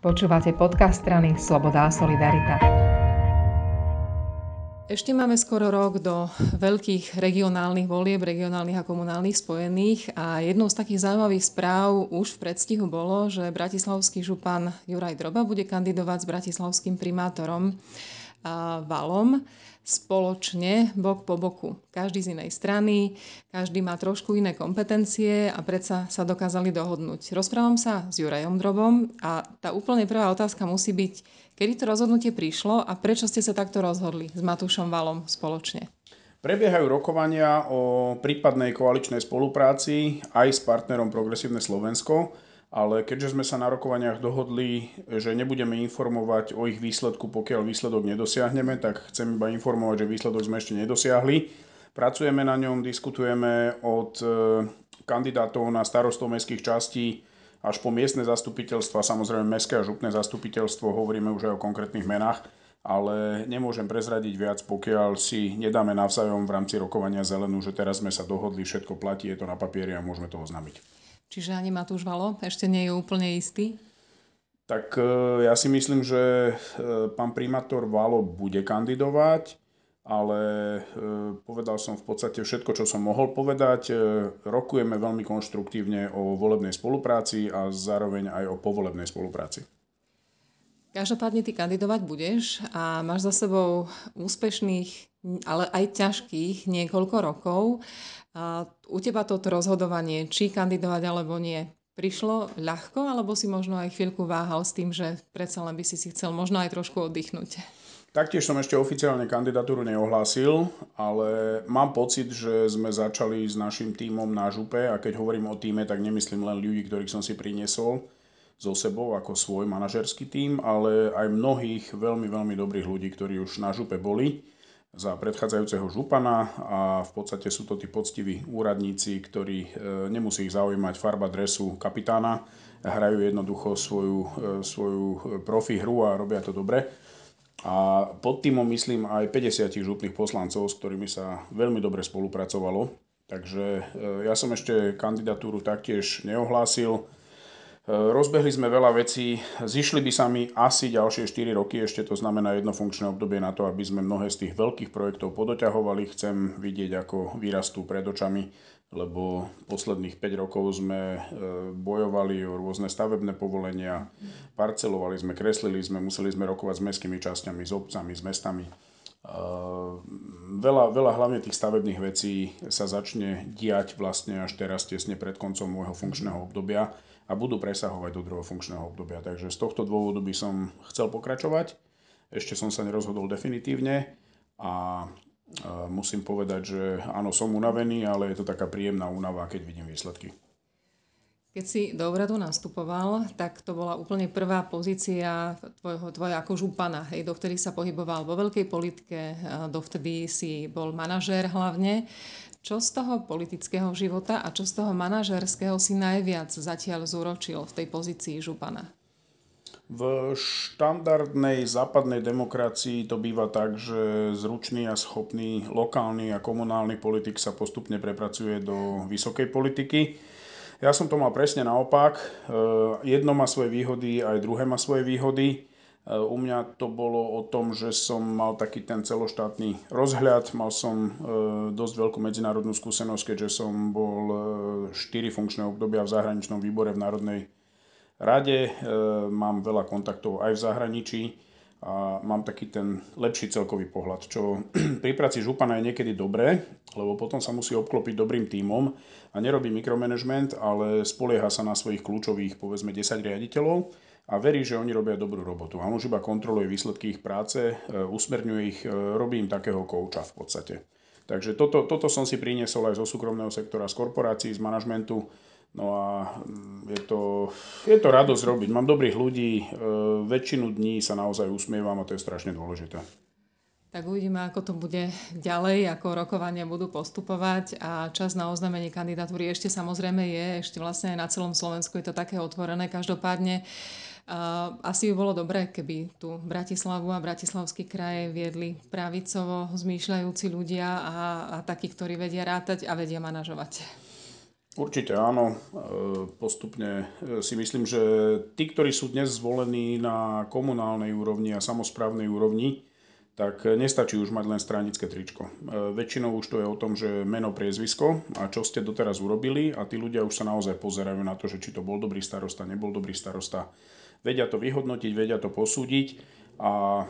Počúvate podcast strany Sloboda a Solidarita. Ešte máme skoro rok do veľkých regionálnych volieb, regionálnych a komunálnych spojených a jednou z takých zaujímavých správ už v predstihu bolo, že bratislavský župan Juraj Droba bude kandidovať s bratislavským primátorom Valom spoločne, bok po boku. Každý z inej strany, každý má trošku iné kompetencie a predsa sa dokázali dohodnúť. Rozprávam sa s Jurajom Drobom a tá úplne prvá otázka musí byť, kedy to rozhodnutie prišlo a prečo ste sa takto rozhodli s Matúšom Valom spoločne? Prebiehajú rokovania o prípadnej koaličnej spolupráci aj s partnerom Progresívne Slovensko ale keďže sme sa na rokovaniach dohodli, že nebudeme informovať o ich výsledku, pokiaľ výsledok nedosiahneme, tak chcem iba informovať, že výsledok sme ešte nedosiahli. Pracujeme na ňom, diskutujeme od e, kandidátov na starostov mestských častí až po miestne zastupiteľstva, samozrejme mestské a župné zastupiteľstvo, hovoríme už aj o konkrétnych menách, ale nemôžem prezradiť viac, pokiaľ si nedáme navzájom v rámci rokovania zelenú, že teraz sme sa dohodli, všetko platí, je to na papieri a môžeme to oznámiť. Čiže ani Matúš Valo ešte nie je úplne istý? Tak e, ja si myslím, že e, pán primátor Valo bude kandidovať, ale e, povedal som v podstate všetko, čo som mohol povedať. Rokujeme veľmi konštruktívne o volebnej spolupráci a zároveň aj o povolebnej spolupráci. Každopádne ty kandidovať budeš a máš za sebou úspešných ale aj ťažkých niekoľko rokov. A u teba toto rozhodovanie, či kandidovať alebo nie, prišlo ľahko, alebo si možno aj chvíľku váhal s tým, že predsa len by si si chcel možno aj trošku oddychnúť? Taktiež som ešte oficiálne kandidatúru neohlásil, ale mám pocit, že sme začali s našim tímom na župe a keď hovorím o týme, tak nemyslím len ľudí, ktorých som si priniesol so sebou ako svoj manažerský tím, ale aj mnohých veľmi, veľmi dobrých ľudí, ktorí už na župe boli za predchádzajúceho župana a v podstate sú to tí poctiví úradníci, ktorí e, nemusí ich zaujímať farba dresu kapitána, hrajú jednoducho svoju, e, svoju e, profi hru a robia to dobre. A pod tým myslím aj 50 župných poslancov, s ktorými sa veľmi dobre spolupracovalo. Takže ja som ešte kandidatúru taktiež neohlásil. E, rozbehli sme veľa vecí, zišli by sa mi asi ďalšie 4 roky, ešte to znamená jedno funkčné obdobie na to, aby sme mnohé z tých veľkých projektov podoťahovali. Chcem vidieť, ako vyrastú pred očami, lebo posledných 5 rokov sme e, bojovali o rôzne stavebné povolenia, parcelovali sme, kreslili sme, museli sme rokovať s mestskými časťami, s obcami, s mestami. E, veľa, veľa hlavne tých stavebných vecí sa začne diať vlastne až teraz tesne pred koncom môjho funkčného obdobia a budú presahovať do druhého funkčného obdobia. Takže z tohto dôvodu by som chcel pokračovať. Ešte som sa nerozhodol definitívne a e, musím povedať, že áno, som unavený, ale je to taká príjemná únava, keď vidím výsledky. Keď si do úradu nastupoval, tak to bola úplne prvá pozícia tvojho, tvoja ako župana, hej, ktorých sa pohyboval vo veľkej politike, e, dovtedy si bol manažér hlavne. Čo z toho politického života a čo z toho manažerského si najviac zatiaľ zúročil v tej pozícii župana? V štandardnej západnej demokracii to býva tak, že zručný a schopný lokálny a komunálny politik sa postupne prepracuje do vysokej politiky. Ja som to mal presne naopak. E, jedno má svoje výhody, aj druhé má svoje výhody. U mňa to bolo o tom, že som mal taký ten celoštátny rozhľad, mal som e, dosť veľkú medzinárodnú skúsenosť, keďže som bol 4 e, funkčné obdobia v zahraničnom výbore v Národnej rade, e, mám veľa kontaktov aj v zahraničí a mám taký ten lepší celkový pohľad, čo pri práci župana je niekedy dobré, lebo potom sa musí obklopiť dobrým tímom a nerobí mikromanagement, ale spolieha sa na svojich kľúčových, povedzme 10 riaditeľov a verí, že oni robia dobrú robotu. A on už iba kontroluje výsledky ich práce, e, usmerňuje ich, e, robí im takého kouča v podstate. Takže toto, toto som si priniesol aj zo súkromného sektora, z korporácií, z manažmentu. No a mm, je to, je to radosť robiť. Mám dobrých ľudí, e, väčšinu dní sa naozaj usmievam a to je strašne dôležité. Tak uvidíme, ako to bude ďalej, ako rokovania budú postupovať a čas na oznámenie kandidatúry ešte samozrejme je, ešte vlastne aj na celom Slovensku je to také otvorené. Každopádne asi by bolo dobré, keby tu Bratislavu a Bratislavský kraj viedli pravicovo zmýšľajúci ľudia a, a takí, ktorí vedia rátať a vedia manažovať. Určite áno. E, postupne e, si myslím, že tí, ktorí sú dnes zvolení na komunálnej úrovni a samozprávnej úrovni, tak nestačí už mať len stranické tričko. E, väčšinou už to je o tom, že meno, priezvisko a čo ste doteraz urobili a tí ľudia už sa naozaj pozerajú na to, že či to bol dobrý starosta, nebol dobrý starosta vedia to vyhodnotiť, vedia to posúdiť. A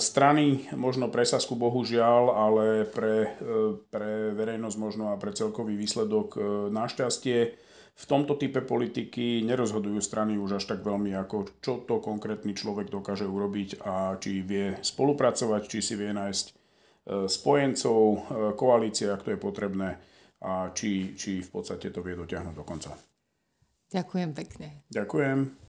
strany možno pre Sasku bohužiaľ, ale pre, e, pre verejnosť možno a pre celkový výsledok e, našťastie v tomto type politiky nerozhodujú strany už až tak veľmi ako čo to konkrétny človek dokáže urobiť a či vie spolupracovať, či si vie nájsť e, spojencov, koalície, ak to je potrebné a či, či v podstate to vie dotiahnuť do konca. Ďakujem pekne. Ďakujem.